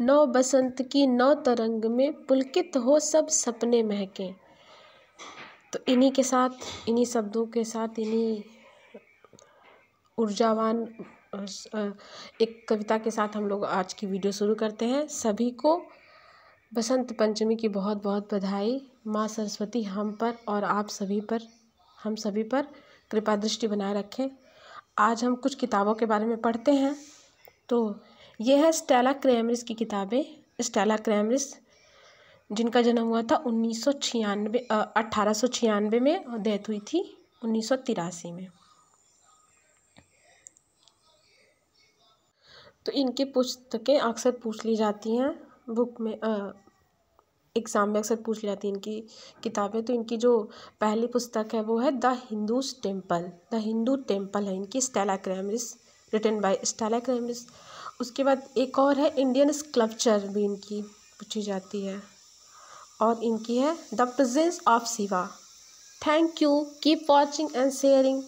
नौ बसंत की नौ तरंग में पुलकित हो सब सपने महके तो इन्हीं के साथ इन्हीं शब्दों के साथ इन्हीं ऊर्जावान एक कविता के साथ हम लोग आज की वीडियो शुरू करते हैं सभी को बसंत पंचमी की बहुत बहुत बधाई माँ सरस्वती हम पर और आप सभी पर हम सभी पर कृपा दृष्टि बनाए रखें आज हम कुछ किताबों के बारे में पढ़ते हैं तो यह है स्टेला क्रेमरिस की किताबें स्टेला क्रेमरिस जिनका जन्म हुआ था उन्नीस सौ छियानवे अट्ठारह सौ छियानवे में और डेथ हुई थी उन्नीस सौ तिरासी में तो इनकी पुस्तकें अक्सर पूछ ली जाती हैं बुक में एग्ज़ाम में अक्सर पूछ ली जाती हैं इनकी किताबें तो इनकी जो पहली पुस्तक है वो है the Hindus temple the Hindu temple है इनकी Stella Kramrisch written by Stella Kramrisch उसके बाद एक और है इंडियन स्कल्पचर भी इनकी पूछी जाती है और इनकी है the presence of Shiva thank you keep watching and sharing